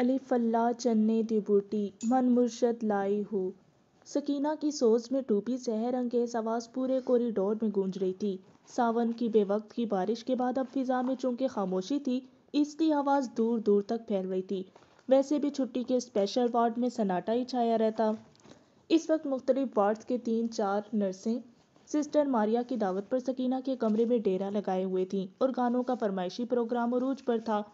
अलिफ़ल्ला चन्ने दिबूटी मन मुर्शद लाई हो सकीना की सोच में डूबी सहर अंगेस आवाज़ पूरे कॉरिडोर में गूंज रही थी सावन की बेवक्त की बारिश के बाद अब फिजा में चूंकि खामोशी थी इसलिए आवाज़ दूर दूर तक फैल रही थी वैसे भी छुट्टी के स्पेशल वार्ड में सन्नाटा ही छाया रहता इस वक्त मुख्तलिफ वार्ड के तीन चार नर्सें सिस्टर मारिया की दावत पर सकीना के कमरे में डेरा लगाए हुए थी और गानों का फरमाइशी प्रोग्राम अरूज पर था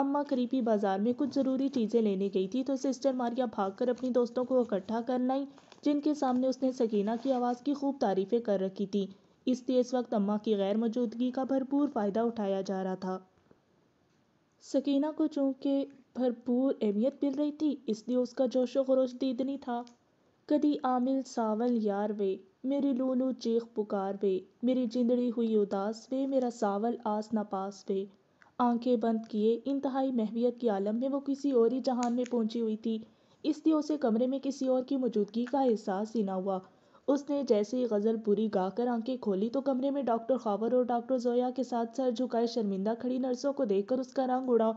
अम्मा करीबी बाजार में कुछ ज़रूरी चीज़ें लेने गई थी तो सिस्टर मारिया भागकर अपनी दोस्तों को इकट्ठा कर लाई जिनके सामने उसने सकीना की आवाज़ की खूब तारीफ़ें कर रखी थी इसलिए इस वक्त अम्मा की गैर मौजूदगी का भरपूर फ़ायदा उठाया जा रहा था सकीना को चूँकि भरपूर अहमियत मिल रही थी इसलिए उसका जोशो खरोश दीदनी था कदी आमिल सावल यार वे मेरी लूलू चीख पुकार वे मेरी जिंदड़ी हुई उदास वे मेरा सावल आस ना पास वे आँखें बंद किए इंतहाई महवियत के आलम में वो किसी और ही जहान में पहुंची हुई थी इसलिए उसे कमरे में किसी और की मौजूदगी का एहसास ही ना हुआ उसने जैसे ही गज़ल पूरी गा कर आंखें खोली तो कमरे में डॉक्टर खावर और डॉक्टर जोया के साथ सर झुकाए शर्मिंदा खड़ी नर्सों को देखकर उसका रंग उड़ा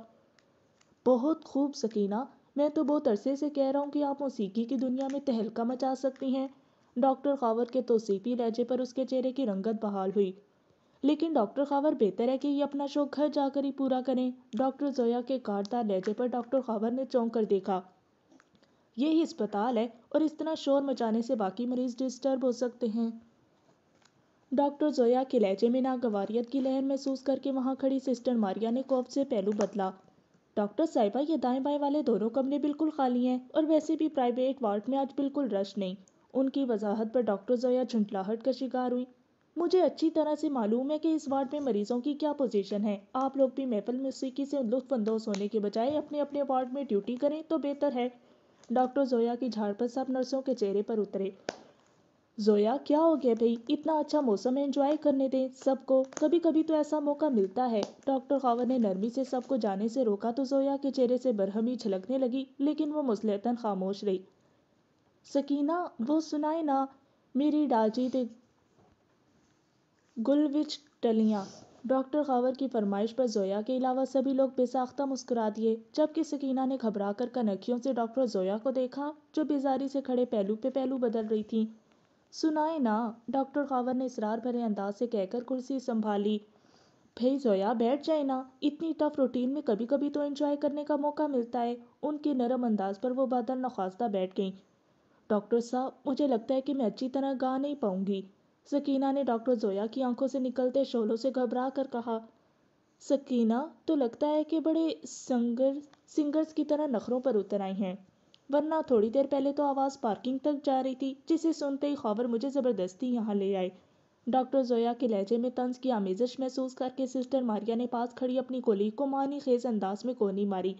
बहुत खूब सकीना मैं तो बहुत अरसे से कह रहा हूँ कि आप मौसीकी की दुनिया में तहलका मचा सकती हैं डॉक्टर खावर के तोसीफी लहजे पर उसके चेहरे की रंगत बहाल हुई लेकिन डॉक्टर खावर बेहतर है कि ये अपना शौक घर जाकर ही पूरा करें डॉक्टर जोया के कारदार लहजे पर डॉक्टर खावर ने चौंक कर देखा ये ही अस्पताल है और इस तरह शोर मचाने से बाकी मरीज डिस्टर्ब हो सकते हैं डॉक्टर जोया के लहजे में नागवारीत की लहर महसूस करके वहाँ खड़ी सिस्टर मारिया ने कोफ से पहलू बदला डॉक्टर साहिबा ये दाएं बाएं वाले दोनों कमरे बिल्कुल खाली हैं और वैसे भी प्राइवेट वार्ड में आज बिल्कुल रश नहीं उनकी वजाहत पर डॉक्टर जोया झुंझलाहट का शिकार हुई मुझे अच्छी तरह से मालूम है कि इस वार्ड में मरीज़ों की क्या पोजीशन है आप लोग भी महफल मौसीकी से लुत्फानंदोज होने के बजाय अपने अपने वार्ड में ड्यूटी करें तो बेहतर है डॉक्टर जोया की झाड़ पर सब नर्सों के चेहरे पर उतरे जोया क्या हो गया भाई इतना अच्छा मौसम है एंजॉय करने दें सबको कभी कभी तो ऐसा मौका मिलता है डॉक्टर खावर ने नरमी से सबको जाने से रोका तो जोया के चेहरे से बरहमी छलकने लगी लेकिन वो मुसलतन खामोश रही सकीना वो सुनाए ना मेरी डाजी ते गुलविछ टलियाँ डॉक्टर खबर की फरमाइश पर जोया के अलावा सभी लोग बेसाख्ता मुस्कुरा दिए जबकि सकीना ने घबरा कर कनखियों से डॉक्टर जोया को देखा जो बेजारी से खड़े पहलू पे पहलू बदल रही थी सुनाए ना डॉक्टर खावर ने इसरार भरे अंदाज से कहकर कुर्सी संभाली भई जोया बैठ जाए ना इतनी टफ रूटीन में कभी कभी तो इंजॉय करने का मौका मिलता है उनके नरम अंदाज पर वो बादल नखास्ता बैठ गई डॉक्टर साहब मुझे लगता है कि मैं अच्छी तरह गा नहीं पाऊंगी सकीना ने डॉक्टर जोया की आंखों से निकलते शोलों से घबरा कर कहा सकीना तो लगता है कि बड़े संगर सिंगर्स की तरह नखरों पर उतर आई हैं वरना थोड़ी देर पहले तो आवाज़ पार्किंग तक जा रही थी जिसे सुनते ही खबर मुझे ज़बरदस्ती यहाँ ले आई डॉक्टर जोया के लहजे में तंज की आमेजश महसूस करके सिस्टर मारिया ने पास खड़ी अपनी कोली को मानी खेज अंदाज में कोनी मारी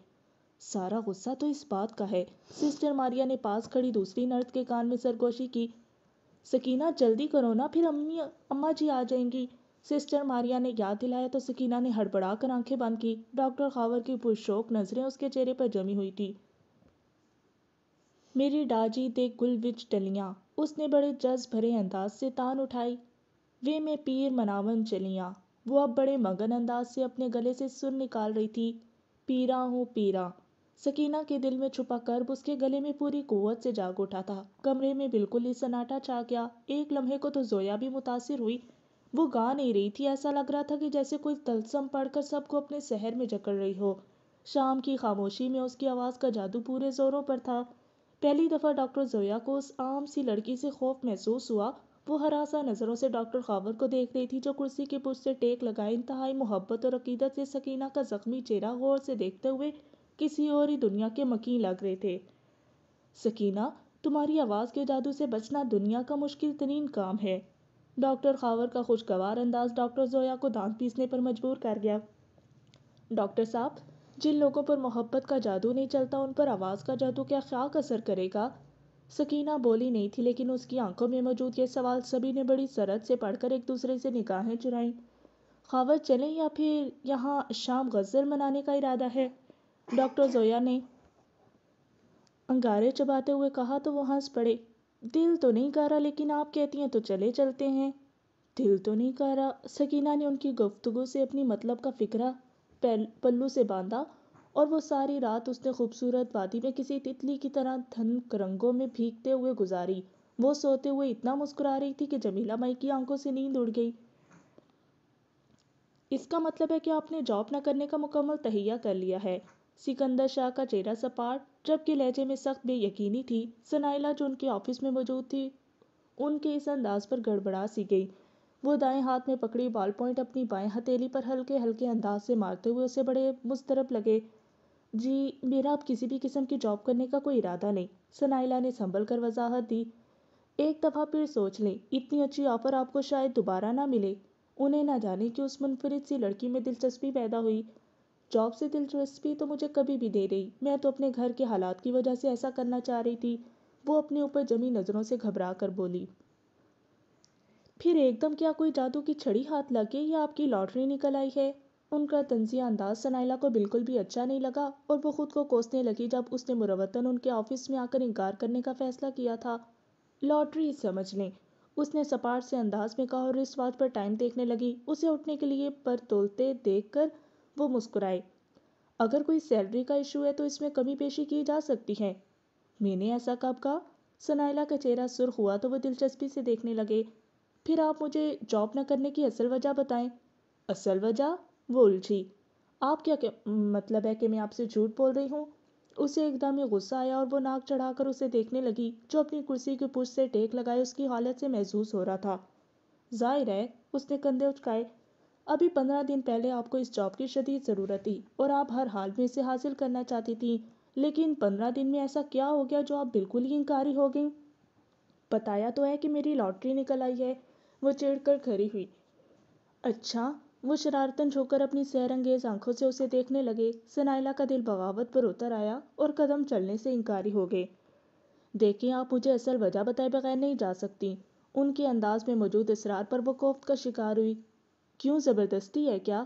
सारा गुस्सा तो इस बात का है सिस्टर मारिया ने पास खड़ी दूसरी नर्द के कान में सरगोशी की सकीना जल्दी करो ना फिर अम्मी अम्मा जी आ जाएंगी सिस्टर मारिया ने याद दिलाया तो सकीना ने हड़बड़ा कर आंखें बंद की डॉक्टर खावर की पुरशोक नज़रें उसके चेहरे पर जमी हुई थी मेरी डाजी दे गुल विच टलियाँ उसने बड़े जज भरे अंदाज से तान उठाई वे मैं पीर मनावन चलियाँ वो अब बड़े मगन अंदाज से अपने गले से सुर निकाल रही थी पीरा हूँ पीरा सकीना के दिल में छुपा कर्ब उसके गले में पूरी कुत से जाग उठा था कमरे में बिल्कुल ही सन्नाटा छा गया एक लम्हे को तो जोया भी मुतासर हुई वो गा नहीं रही थी ऐसा लग रहा था कि जैसे कोई तलसम पढ़कर सबको अपने शहर में जकड़ रही हो शाम की खामोशी में उसकी आवाज़ का जादू पूरे जोरों पर था पहली दफ़ा डॉक्टर जोया को उस आम सी लड़की से खौफ महसूस हुआ वो हरासा नज़रों से डॉक्टर खावर को देख रही थी जो कुर्सी के पुश से टेक लगाए इंतहाई मोहब्बत और अकीदत से सकीना का ज़ख्मी चेहरा गौर से देखते हुए किसी और ही दुनिया के मकीन लग रहे थे सकीना तुम्हारी आवाज़ के जादू से बचना दुनिया का मुश्किल तरीन काम है डॉक्टर खावर का खुशगवार अंदाज डॉक्टर जोया को दांत पीसने पर मजबूर कर गया डॉक्टर साहब जिन लोगों पर मोहब्बत का जादू नहीं चलता उन पर आवाज़ का जादू क्या ख्याक असर करेगा सकीना बोली नहीं थी लेकिन उसकी आंखों में मौजूद ये सवाल सभी ने बड़ी सरहद से पढ़कर एक दूसरे से निकाहें चुराईं खावर चलें या फिर यहाँ शाम गजर मनाने का इरादा है डॉक्टर ज़ोया ने अंगारे चबाते हुए कहा तो वो हंस पड़े दिल तो नहीं कर रहा लेकिन आप कहती हैं तो चले चलते हैं दिल तो नहीं कर रहा सकीना ने उनकी गुफ्तगु से अपनी मतलब का फिक्रा पल्लू से बांधा और वो सारी रात उसने खूबसूरत वादी में किसी तितली की तरह धन रंगों में भीगते हुए गुजारी वो सोते हुए इतना मुस्कुरा रही थी कि जमीला माई की आंखों से नींद उड़ गई इसका मतलब है कि आपने जॉब न करने का मुकम्मल तहिया कर लिया है सिकंदर शाह का चेहरा सपाट जबकि लहजे में सख्त बेयकीनी थी सनाइला जो उनके ऑफिस में मौजूद थी उनके इस अंदाज पर गड़बड़ा सी गई वो दाएं हाथ में पकड़ी बाल पॉइंट अपनी बाएं हथेली पर हल्के हल्के अंदाज से मारते हुए उसे बड़े मुस्तरब लगे जी मेरा अब किसी भी किस्म की जॉब करने का कोई इरादा नहीं सनाइला ने संभल कर वजाहत दी एक दफ़ा फिर सोच लें इतनी अच्छी ऑफ़र आपको शायद दोबारा ना मिले उन्हें ना जाने कि उस मुनफरद सी लड़की में दिलचस्पी पैदा हुई जॉब से दिलचस्पी तो मुझे कभी भी दे रही मैं तो अपने घर के हालात की वजह से ऐसा करना चाह रही थी वो अपने ऊपर जमी नज़रों से घबरा कर बोली फिर एकदम क्या कोई जादू की छड़ी हाथ लग या आपकी लॉटरी निकल आई है उनका तंजिया अंदाज सनाइला को बिल्कुल भी अच्छा नहीं लगा और वो खुद को कोसने लगी जब उसने मुरवतन उनके ऑफिस में आकर इनकार करने का फैसला किया था लॉटरी समझ लें उसने सपाट से अंदाज में कहा और इस बात पर टाइम देखने लगी उसे उठने के लिए पर तोलते देख कर वो मुस्कुराए अगर कोई सैलरी का इशू है तो इसमें कमी पेशी की जा सकती है मैंने ऐसा कब कहा सनाइला का चेहरा सुर हुआ तो वह दिलचस्पी से देखने लगे फिर आप मुझे जॉब न करने की असल वजह बताएं असल वजह वो उलझी आप क्या, क्या मतलब है कि मैं आपसे झूठ बोल रही हूँ उसे एकदम ही गुस्सा आया और वो नाक चढ़ाकर उसे देखने लगी जो अपनी कुर्सी की पुश से टेक लगाए उसकी हालत से महसूस हो रहा था जाहिर है उसने कंधे उचकाए अभी पंद्रह दिन पहले आपको इस जॉब की शदीद ज़रूरत थी और आप हर हाल में इसे हासिल करना चाहती थी लेकिन पंद्रह दिन में ऐसा क्या हो गया जो आप बिल्कुल ही इंकारी हो गई बताया तो है कि मेरी लॉटरी निकल आई है वो चिड़ कर खड़ी हुई अच्छा वो शरारतन छोकर अपनी अंगेज आंखों से उसे देखने लगे सनाइला का दिल बगावत पर उतर आया और कदम चलने से इंकारी हो गए देखें आप मुझे असल वजह बताए बगैर नहीं जा सकती उनके अंदाज में मौजूद इसरार पर वो कोफ्त का शिकार हुई क्यों ज़बरदस्ती है क्या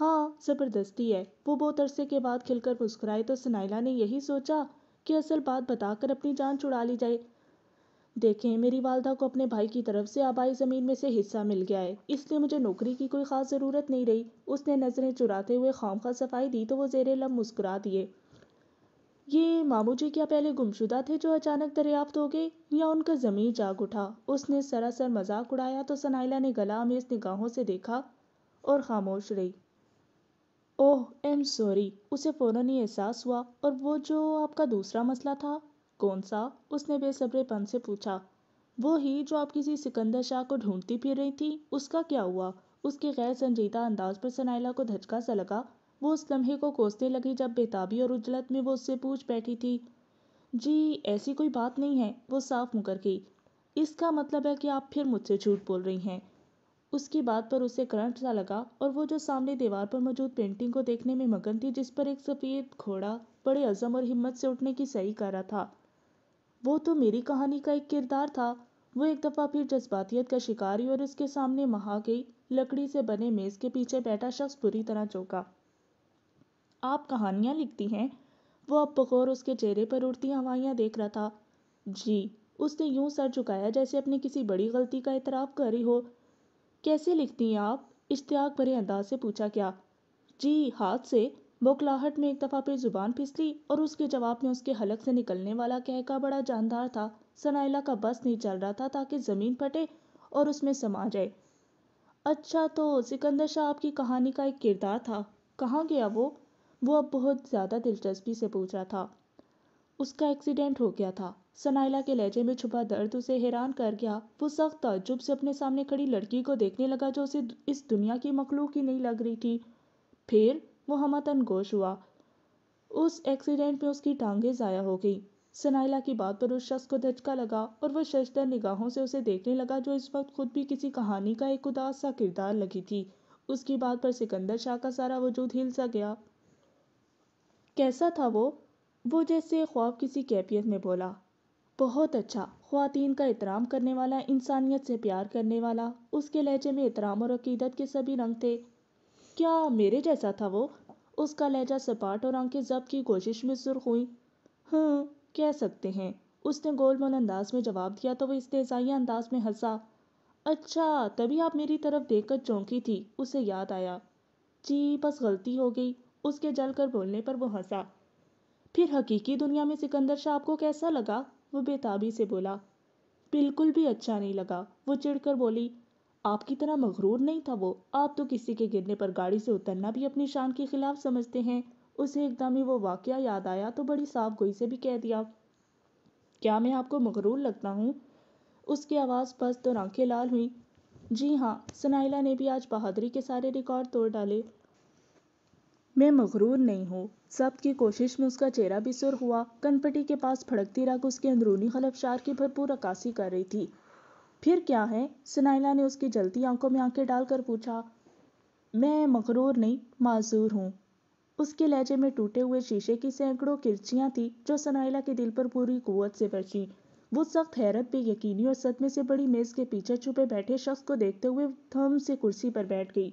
हाँ ज़बरदस्ती है वो बहुत अरसे के बाद खिलकर मुस्कुराए तो सुनाइला ने यही सोचा कि असल बात बताकर अपनी जान छुड़ा ली जाए देखें मेरी वालदा को अपने भाई की तरफ से आबाई ज़मीन में से हिस्सा मिल गया है इसलिए मुझे नौकरी की कोई ख़ास ज़रूरत नहीं रही उसने नज़रें चुराते हुए खामखा सफाई दी तो वो जेरे लम मुस्कुरा दिए ये मामू जी क्या पहले गुमशुदा थे जो अचानक दरियाफ्त हो गए या उनका ज़मीर जाग उठा उसने सरासर मजाक उड़ाया तो सनाइला ने गला इस निगाहों से देखा और खामोश रही ओह आई एम सॉरी उसे फ़ौरन ही एहसास हुआ और वो जो आपका दूसरा मसला था कौन सा उसने बेसब्रेपन से पूछा वो ही जो आप किसी सिकंदर शाह को ढूंढती फिर रही थी उसका क्या हुआ उसके गैर संजीदा अंदाज पर सनाइला को धचका सा लगा वो उस लम्हे को कोसने लगी जब बेताबी और उजलत में वो उससे पूछ बैठी थी जी ऐसी कोई बात नहीं है वो साफ मुकर गई इसका मतलब है कि आप फिर मुझसे झूठ बोल रही हैं उसकी बात पर उसे करंट सा लगा और वो जो सामने दीवार पर मौजूद पेंटिंग को देखने में मगन थी जिस पर एक सफ़ेद घोड़ा बड़े अज़म और हिम्मत से उठने की सही कर रहा था वो तो मेरी कहानी का एक किरदार था वो एक दफ़ा फिर जज्बातियत का शिकारी और उसके सामने महा गई लकड़ी से बने मेज़ के पीछे बैठा शख्स बुरी तरह चौंका आप कहानियाँ लिखती हैं वो अब बग़ौर उसके चेहरे पर उड़ती हवाइयाँ देख रहा था जी उसने यूँ सर झुकाया जैसे अपने किसी बड़ी गलती का एतराफ़ कर रही हो कैसे लिखती हैं आप इश्तियाक भरे अंदाज से पूछा क्या जी हाथ से बौखलाहट में एक दफ़ा फिर ज़ुबान फिसली और उसके जवाब में उसके हलक से निकलने वाला कहका बड़ा जानदार था सनाइला का बस नहीं चल रहा था ताकि ज़मीन फटे और उसमें समा जाए अच्छा तो सिकंदर शाह आपकी कहानी का एक किरदार था कहाँ गया वो वो अब बहुत ज़्यादा दिलचस्पी से पूछ रहा था उसका एक्सीडेंट हो गया था सनाइला के लहजे में छुपा दर्द उसे हैरान कर गया वो सख्त ताजुब से अपने सामने खड़ी लड़की को देखने लगा जो उसे इस दुनिया की मखलूक ही नहीं लग रही थी फिर वो हमतन गोश हुआ उस एक्सीडेंट में उसकी टांगें ज़ाया हो गई सनाइला की बात पर उस शख्स को धचका लगा और वह शशदर निगाहों से उसे देखने लगा जो इस वक्त खुद भी किसी कहानी का एक उदास सा किरदार लगी थी उसकी बात पर सिकंदर शाह का सारा वजूद हिल सा गया कैसा था वो वो जैसे ख्वाब किसी कैफियत में बोला बहुत अच्छा ख़वातीन का एहतराम करने वाला इंसानियत से प्यार करने वाला उसके लहजे में एहतराम और अकीदत के सभी रंग थे क्या मेरे जैसा था वो उसका लहजा सपाट और आंखें जब की कोशिश में सुर्ख हुई हाँ हम्म, कह सकते हैं उसने गोलमोल अंदाज में जवाब दिया तो वह इस्तेजाई अंदाज में हंसा अच्छा तभी आप मेरी तरफ देखकर चौंकी थी उसे याद आया जी बस गलती हो गई उसके जलकर बोलने पर वो हंसा फिर हकीकी दुनिया में सिकंदर शाह आपको कैसा लगा वो बेताबी से बोला बिल्कुल भी अच्छा नहीं लगा वो चिड़कर बोली आपकी तरह मगरूर नहीं था वो आप तो किसी के गिरने पर गाड़ी से उतरना भी अपनी शान के खिलाफ समझते हैं उसे एकदम ही वो वाक़ याद आया तो बड़ी साफ गोई से भी कह दिया क्या मैं आपको मगरूर लगता हूँ उसकी आवाज़ पस्त और आंखें लाल हुई जी हाँ सनाइला ने भी आज बहादुरी के सारे रिकॉर्ड तोड़ डाले मैं मगरूर नहीं हूँ सब की कोशिश में उसका चेहरा भी सुर हुआ कनपटी के पास फड़कती राख उसके अंदरूनी खलफशार की भरपूर अक्कासी कर रही थी फिर क्या है सुनाइला ने उसकी जलती आंखों में आंखें डालकर पूछा मैं मगरूर नहीं माजूर हूँ उसके लहजे में टूटे हुए शीशे की सैकड़ों किरचियाँ थीं जो सनाइला के दिल पर पूरी कुवत से बची वो सख्त हैरत पे यकीनी और सदमे से बड़ी मेज के पीछे छुपे बैठे शख्स को देखते हुए थम से कुर्सी पर बैठ गई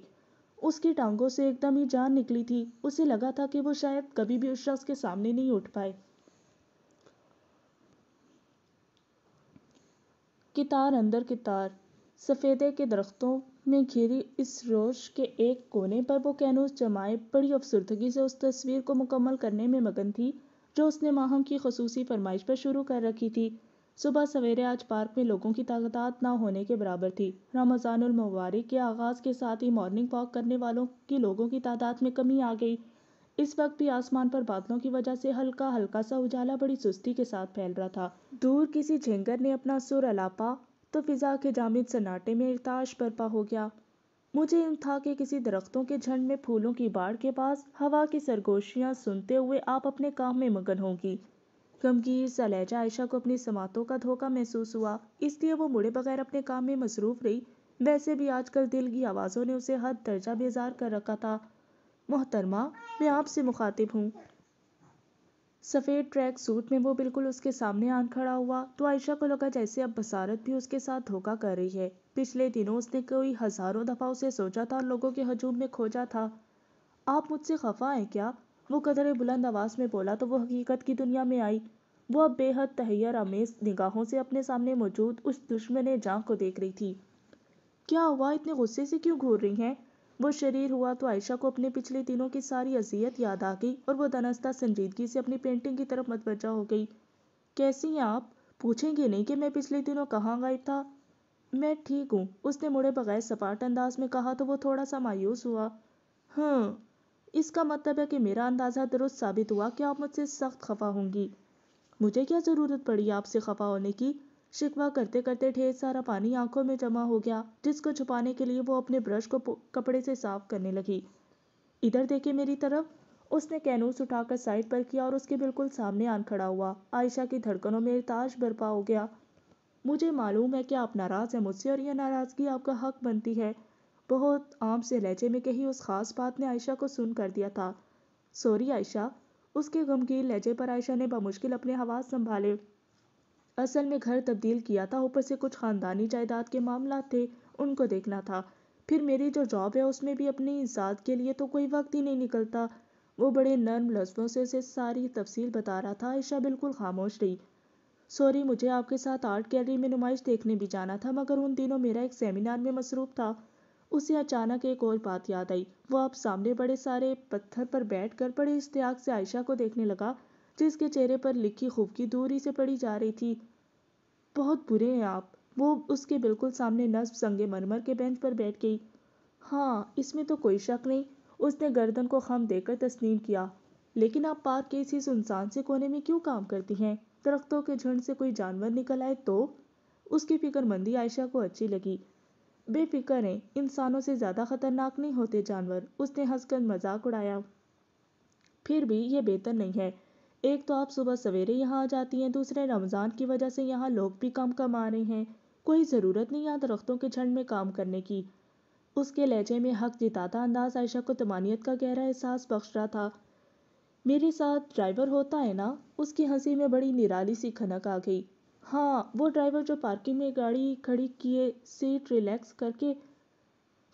उसकी टांगों से एकदम ही जान निकली थी उसे लगा था कि वो शायद कभी भी उस शख्स के सामने नहीं उठ पाए कितार अंदर कितार सफ़ेदे के दरख्तों में घिरी इस रोश के एक कोने पर वो कैनूस जमाए बड़ी अफसरदगी से उस तस्वीर को मुकम्मल करने में मगन थी जो उसने माहम की खसूसी फरमाइश पर शुरू कर रखी थी सुबह सवेरे आज पार्क में लोगों की तादाद ना होने के बराबर थी रमज़ानुल मुबारक के आगाज़ के साथ ही मॉर्निंग वॉक करने वालों की लोगों की तादाद में कमी आ गई इस वक्त भी आसमान पर बादलों की वजह से हल्का हल्का सा उजाला बड़ी सुस्ती के साथ फैल रहा था दूर किसी झेंगर ने अपना सुर अलापा तो फिजा के जामिद सन्नाटे में इरताश बर्पा हो गया मुझे इन था कि किसी दरख्तों के झंड में फूलों की बाढ़ के पास हवा की सरगोशियां सुनते हुए आप अपने काम में मगन होंगी गमगीर सा लहजा आयशा को अपनी समातों का धोखा महसूस हुआ इसलिए वो मुड़े बगैर अपने काम में मसरूफ रही वैसे भी आजकल दिल की आवाज़ों ने उसे हद दर्जा बेजार कर रखा था मोहतरमा मैं आपसे मुखातिब हूँ सफ़ेद ट्रैक सूट में वो बिल्कुल उसके सामने आन खड़ा हुआ तो आयशा को लगा जैसे अब बसारत भी उसके साथ धोखा कर रही है पिछले दिनों उसने कोई हज़ारों दफ़ा उसे सोचा था और लोगों के हजूम में खोजा था आप मुझसे खफा हैं क्या वो कदर बुलंद आवाज़ में बोला तो वो हकीकत की दुनिया में आई वो अब बेहद तहैर आमेज निगाहों से अपने सामने मौजूद उस दुश्मन जाँ को देख रही थी क्या हुआ इतने गुस्से से क्यों घूर रही हैं वो शरीर हुआ तो आयशा को अपने पिछले दिनों की सारी अजियत याद आ गई और वो दनस्ता संजीदगी से अपनी पेंटिंग की तरफ मतवजा हो गई कैसी हैं आप पूछेंगे नहीं कि मैं पिछले दिनों कहाँ गायब था मैं ठीक हूँ उसने मुड़े बगैर सपाट अंदाज में कहा तो वो थोड़ा सा मायूस हुआ हाँ इसका मतलब है कि मेरा अंदाज़ा दुरुस्त साबित हुआ कि आप मुझसे सख्त खफा होंगी मुझे क्या ज़रूरत पड़ी आपसे खफा होने की शिकवा करते करते ढेर सारा पानी आंखों में जमा हो गया जिसको छुपाने के लिए वो अपने ब्रश को कपड़े से साफ करने लगी इधर देखे मेरी तरफ उसने कैनूस उठाकर साइड पर किया और उसके बिल्कुल सामने आन खड़ा हुआ आयशा की धड़कनों में ताश बरपा हो गया मुझे मालूम है कि आप नाराज़ हैं मुझसे और यह नाराज़गी आपका हक बनती है बहुत आम से लहजे में कही उस खास बात ने आयशा को सुन कर दिया था सॉरी आयशा उसके गमगीन लहजे पर आयशा ने बमुश्किल अपने हवास संभाले असल में घर तब्दील किया था ऊपर से कुछ ख़ानदानी जायदाद के मामला थे उनको देखना था फिर मेरी जो जॉब है उसमें भी अपनी इंसाद के लिए तो कोई वक्त ही नहीं निकलता वो बड़े नर्म लफ्ज़ों से उसे सारी तफसील बता रहा था आयशा बिल्कुल खामोश रही सॉरी मुझे आपके साथ आर्ट गैलरी में नुमाइश देखने भी जाना था मगर उन दिनों मेरा एक सेमिनार में मसरूफ़ था उसे अचानक एक और बात याद आई वो अब सामने बड़े सारे पत्थर पर बैठ कर बड़े इश्तियाक से आयशा को देखने लगा जिसके चेहरे पर लिखी खूब की दूरी से पड़ी जा रही थी बहुत बुरे हैं आप वो उसके बिल्कुल सामने नस्ब संगे मरमर के बेंच पर बैठ गई हाँ इसमें तो कोई शक नहीं उसने गर्दन को खम देकर तस्लीम किया लेकिन आप पार्क के इसी सुनसान से कोने में क्यों काम करती हैं दरख्तों के झुंड से कोई जानवर निकल आए तो उसकी फिक्रमंदी आयशा को अच्छी लगी बेफिक्र हैं इंसानों से ज़्यादा खतरनाक नहीं होते जानवर उसने हंसकर मजाक उड़ाया फिर भी ये बेहतर नहीं है एक तो आप सुबह सवेरे यहाँ आ जाती हैं दूसरे रमज़ान की वजह से यहाँ लोग भी कम कम आ रहे हैं कोई ज़रूरत नहीं यहाँ दरख्तों के झंड में काम करने की उसके लहजे में हक जिताता अंदाज आयशा को तमानियत का गहरा एहसास बख्श रहा था मेरे साथ ड्राइवर होता है ना उसकी हंसी में बड़ी निराली सी खनक आ गई हाँ वो ड्राइवर जो पार्किंग में गाड़ी खड़ी किए सीट रिलैक्स करके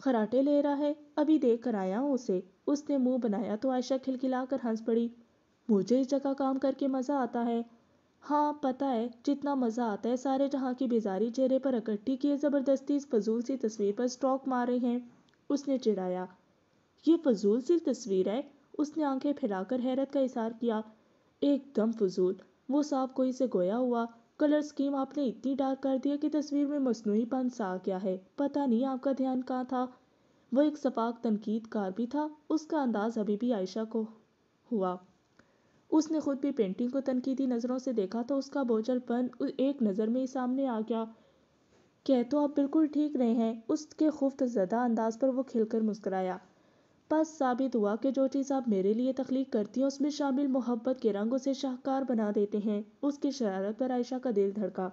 खराटे ले रहा है अभी देख कर आया हूँ उसे उसने मुंह बनाया तो आयशा खिलखिलाकर हंस पड़ी मुझे इस जगह काम करके मज़ा आता है हाँ पता है जितना मज़ा आता है सारे जहाँ की बेजारी चेहरे पर इकट्ठी किए ज़बरदस्ती इस फजूल सी तस्वीर पर स्ट्रोक मार रहे हैं उसने चिढ़ाया ये फजूल सी तस्वीर है उसने आंखें फैलाकर हैरत का इशार किया एकदम फजूल वो साफ कोई से गोया हुआ कलर स्कीम आपने इतनी डार्क कर दिया कि तस्वीर में पन सा गया है पता नहीं आपका ध्यान कहाँ था वो एक सफाक तनकीदकार भी था उसका अंदाज अभी भी आयशा को हुआ उसने खुद भी पेंटिंग को तनकीदी नज़रों से देखा तो उसका बोझलपन एक नज़र में ही सामने आ गया कह तो आप बिल्कुल ठीक रहे हैं उसके खुफ्त ज़दा अंदाज पर वो खिलकर मुस्कराया बस साबित हुआ कि जो चीज़ आप मेरे लिए तख्लीक करती हैं उसमें शामिल मोहब्बत के रंग उसे शाहकार बना देते हैं उसकी शरारत पर आयशा का दिल धड़का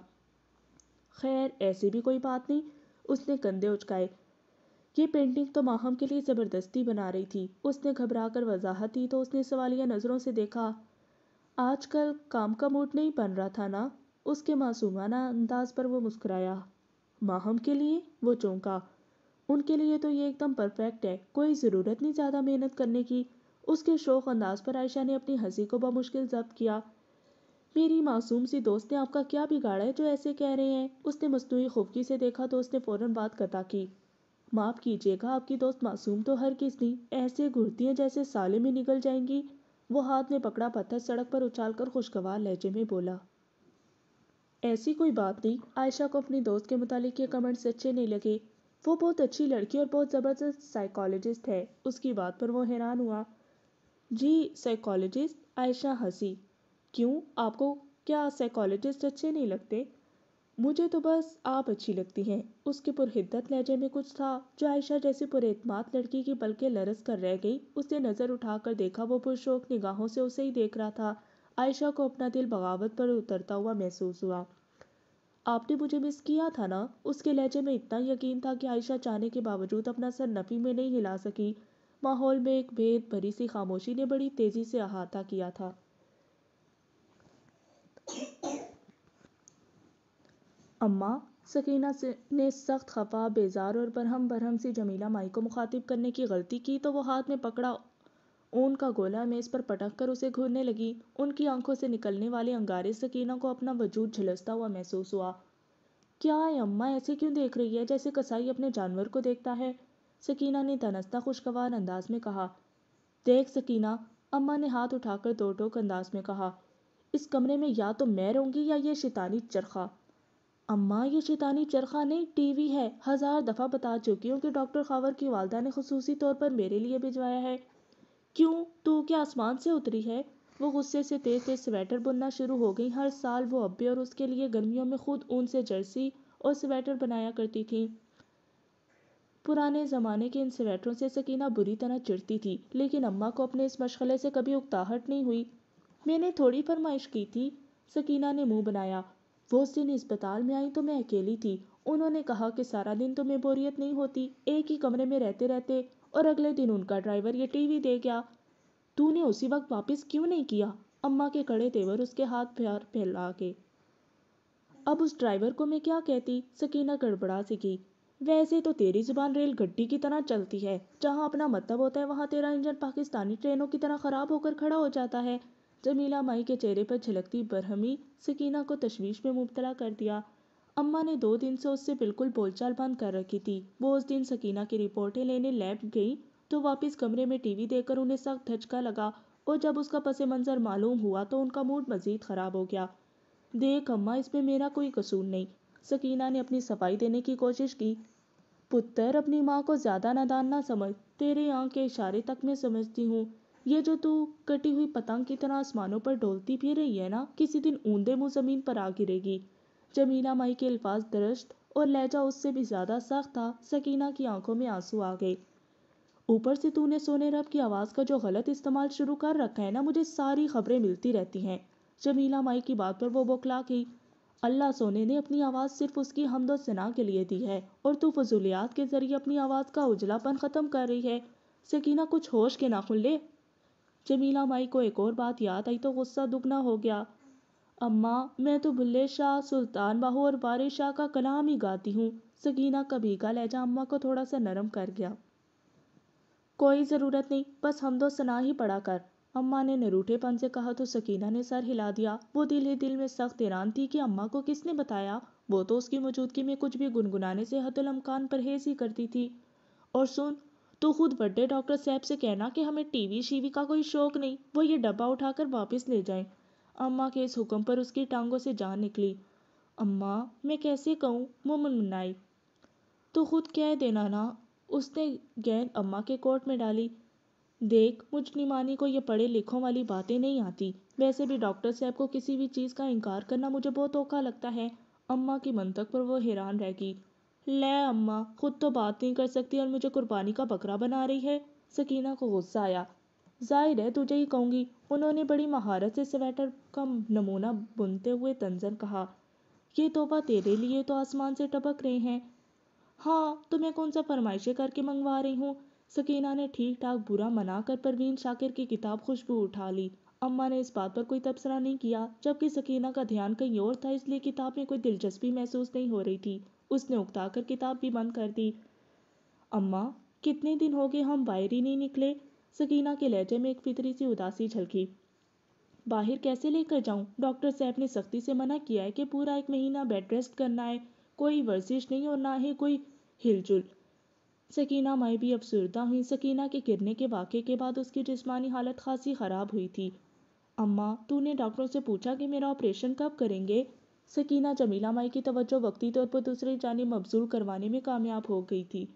खैर ऐसी भी कोई बात नहीं उसने कंधे उचकाए ये पेंटिंग तो माहम के लिए ज़बरदस्ती बना रही थी उसने घबरा कर वजाहत दी तो उसने सवालिया नज़रों से देखा आजकल काम का मूड नहीं बन रहा था ना उसके मासूमाना अंदाज पर वो मुस्कराया माहम के लिए वो चौंका उनके लिए तो ये एकदम परफेक्ट है कोई ज़रूरत नहीं ज़्यादा मेहनत करने की उसके शौक अंदाज पर आयशा ने अपनी हंसी को बमुश्किल जब्त किया मेरी मासूम सी दोस्त ने आपका क्या बिगाड़ा है जो ऐसे कह रहे हैं उसने मसनू खुफकी से देखा तो उसने फ़ौरन बात कता की माफ़ कीजिएगा आपकी दोस्त मासूम तो हर किस नहीं ऐसे घुरती हैं जैसे साले में निकल जाएंगी वो हाथ में पकड़ा पत्थर सड़क पर कर खुशगवार लहजे में बोला ऐसी कोई बात नहीं आयशा को अपनी दोस्त के मुतालिक ये कमेंट्स अच्छे नहीं लगे वो बहुत अच्छी लड़की और बहुत ज़बरदस्त साइकोलॉजिस्ट है उसकी बात पर वो हैरान हुआ जी साइकोलॉजिस्ट आयशा हंसी क्यों आपको क्या साइकोलॉजिस्ट अच्छे नहीं लगते मुझे तो बस आप अच्छी लगती हैं उसके पुरहिद्दत लहजे में कुछ था जो आयशा जैसी पुरेतमात लड़की की बल्कि लरस कर रह गई उसने नज़र उठाकर देखा वो पुरशोक निगाहों से उसे ही देख रहा था आयशा को अपना दिल बगावत पर उतरता हुआ महसूस हुआ आपने मुझे मिस किया था ना उसके लहजे में इतना यकीन था कि आयशा चाहने के बावजूद अपना सर नफ़ी में नहीं हिला सकी माहौल में एक भेद भरी सी खामोशी ने बड़ी तेजी से अहाता किया था अम्मा सकीना से ने सख्त खफा बेजार और बरहम बरहम सी जमीला माई को मुखातिब करने की गलती की तो वो हाथ में पकड़ा ऊन का गोला मेज पर पटक कर उसे घूरने लगी उनकी आंखों से निकलने वाले अंगारे सकीना को अपना वजूद झलसता हुआ महसूस हुआ क्या है अम्मा ऐसे क्यों देख रही है जैसे कसाई अपने जानवर को देखता है सकीना ने तनस्ता खुशगवार अंदाज में कहा देख सकीना अम्मा ने हाथ उठाकर दो टोक अंदाज में कहा इस कमरे में या तो मैं रहूंगी या ये शैतानी चरखा अम्मा ये शैतानी चरखा नहीं टीवी है हज़ार दफ़ा बता चुकी हूँ कि डॉक्टर खावर की वालदा ने खसूसी तौर पर मेरे लिए भिजवाया है क्यों तू तो क्या आसमान से उतरी है वो गुस्से से तेज तेज स्वेटर बुनना शुरू हो गई हर साल वो अब्बे और उसके लिए गर्मियों में खुद ऊन से जर्सी और स्वेटर बनाया करती थी पुराने ज़माने के इन स्वेटरों से सकीना बुरी तरह चिड़ती थी लेकिन अम्मा को अपने इस मशगले से कभी उकताहट नहीं हुई मैंने थोड़ी फरमाइश की थी सकीना ने मुंह बनाया वो उस दिन अस्पताल में आई तो मैं अकेली थी उन्होंने कहा कि सारा दिन तुम्हें तो बोरियत नहीं होती एक ही कमरे में रहते रहते और अगले दिन उनका ड्राइवर ये टीवी दे गया तूने उसी वक्त वापस क्यों नहीं किया अम्मा के कड़े तेवर उसके हाथ प्यार फैला के अब उस ड्राइवर को मैं क्या कहती सकीना गड़बड़ा सकी वैसे तो तेरी जुबान रेल गड्डी की तरह चलती है जहाँ अपना मतलब होता है वहाँ तेरा इंजन पाकिस्तानी ट्रेनों की तरह ख़राब होकर खड़ा हो जाता है जमीला माई के चेहरे पर झलकती बरहमी सकीना को तशवीश में मुबतला कर दिया अम्मा ने दो दिन से उससे बिल्कुल बोलचाल बंद कर रखी थी वो उस दिन सकीना की रिपोर्टें लेने लैब गई तो वापस कमरे में टीवी देखकर उन्हें सख्त धचका लगा और जब उसका पस मंज़र मालूम हुआ तो उनका मूड मजीद ख़राब हो गया देख अम्मा इसमें मेरा कोई कसूर नहीं सकीना ने अपनी सफाई देने की कोशिश की पुत्र अपनी माँ को ज़्यादा नादान ना समझ तेरे आँख के इशारे तक मैं समझती हूँ ये जो तू कटी हुई पतंग की तरह आसमानों पर डोलती फिर रही है ना किसी दिन ऊंधे मुंह ज़मीन पर आ गिरेगी जमीना माई के अल्फाज दरस्त और लहजा उससे भी ज़्यादा सख्त था सकीना की आंखों में आंसू आ गए ऊपर से तूने सोने रब की आवाज़ का जो गलत इस्तेमाल शुरू कर रखा है ना मुझे सारी खबरें मिलती रहती हैं जमीला माई की बात पर वो बौखला गई अल्लाह सोने ने अपनी आवाज़ सिर्फ उसकी हमदो सना के लिए दी है और तू फजूलियात के ज़रिए अपनी आवाज़ का उजलापन ख़त्म कर रही है सकीना कुछ होश के ना खुल ले जमीला माई को एक और बात याद आई तो गुस्सा दुगना हो गया अम्मा मैं तो बुल्ले शाह सुल्तान बाहू और बारिश शाह का कलाम ही गाती हूँ सगीना का भीगा लहजा अम्मा को थोड़ा सा नरम कर गया कोई ज़रूरत नहीं बस हम दो सना ही पड़ा कर अम्मा ने नरूठेपन से कहा तो सकीना ने सर हिला दिया वो दिल ही दिल में सख्त ईरान थी कि अम्मा को किसने बताया वो तो उसकी मौजूदगी में कुछ भी गुनगुनाने से हतुलमकान परहेज ही करती थी और सुन तो खुद बड्डे डॉक्टर साहब से कहना कि हमें टीवी शीवी का कोई शौक नहीं वो ये डब्बा उठाकर वापस ले जाएं अम्मा के इस हुक्म पर उसकी टांगों से जान निकली अम्मा मैं कैसे कहूँ मुमन मुन्नाई तो खुद कह देना ना उसने गेंद अम्मा के कोर्ट में डाली देख मुझ निमानी को ये पढ़े लिखों वाली बातें नहीं आती वैसे भी डॉक्टर साहब को किसी भी चीज़ का इनकार करना मुझे बहुत औखा लगता है अम्मा की मंतक पर वो हैरान रह गई ले अम्मा खुद तो बात नहीं कर सकती और मुझे कुर्बानी का बकरा बना रही है सकीना को गुस्सा आया ज़ाहिर है तुझे ही कहूँगी उन्होंने बड़ी महारत से स्वेटर का नमूना बुनते हुए तंजन कहा ये तोहफा तेरे लिए तो आसमान से टपक रहे हैं हाँ तो मैं कौन सा फरमाइशें करके मंगवा रही हूँ सकीना ने ठीक ठाक बुरा मनाकर परवीन शाकिर की किताब खुशबू उठा ली अम्मा ने इस बात पर कोई तबसरा नहीं किया जबकि सकीना का ध्यान कहीं और था इसलिए किताब में कोई दिलचस्पी महसूस नहीं हो रही थी उसने उकता कर किताब भी बंद कर दी अम्मा कितने दिन हो गए हम बाहर ही नहीं निकले सकीना के लहजे में एक फितरी सी उदासी झलकी बाहर कैसे लेकर जाऊं डॉक्टर साहब ने सख्ती से मना किया है कि पूरा एक महीना बेड रेस्ट करना है कोई वर्जिश नहीं और ना ही कोई हिलजुल सकीना माई भी अफसरदा हुई सकीना के गिरने के वाक़े के बाद उसकी जिसमानी हालत खासी ख़राब हुई थी अम्मा तूने डॉक्टरों से पूछा कि मेरा ऑपरेशन कब करेंगे सकीना जमीला माई की तवज्जो वक्ती तौर पर दूसरी जानी मबजूल करवाने में कामयाब हो गई थी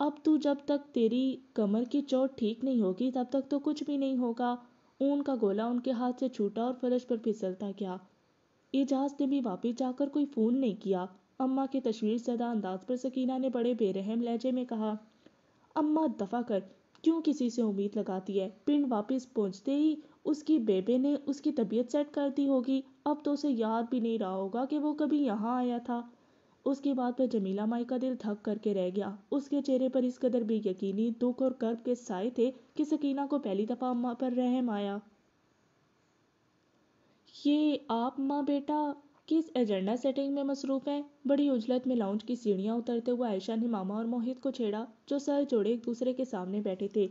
अब तू जब तक तेरी कमर की चोट ठीक नहीं होगी तब तक तो कुछ भी नहीं होगा ऊन का गोला उनके हाथ से छूटा और फर्श पर फिसलता गया एजाज ने भी वापिस जाकर कोई फ़ोन नहीं किया अम्मा के तस्वीर सदा अंदाज पर सकीना ने बड़े बेरहम लहजे में कहा अम्मा दफा कर क्यों किसी से उम्मीद लगाती है पिंड वापस पहुंचते ही उसकी बेबे ने उसकी तबीयत सेट कर दी होगी अब तो उसे याद भी नहीं रहा होगा कि वो कभी यहाँ आया था उसकी बात तो पर जमीला माई का दिल थक करके रह गया उसके चेहरे पर इस कदर बेयकीनी दुख और कर्ब के साए थे कि सकीना को पहली दफा अम्मा पर रहम आया ये आप माँ बेटा किस एजेंडा सेटिंग में मसरूफ़ हैं बड़ी उजलत में लाउंज की सीढ़ियाँ उतरते हुए आयशा ने मामा और मोहित को छेड़ा जो सर जोड़े एक दूसरे के सामने बैठे थे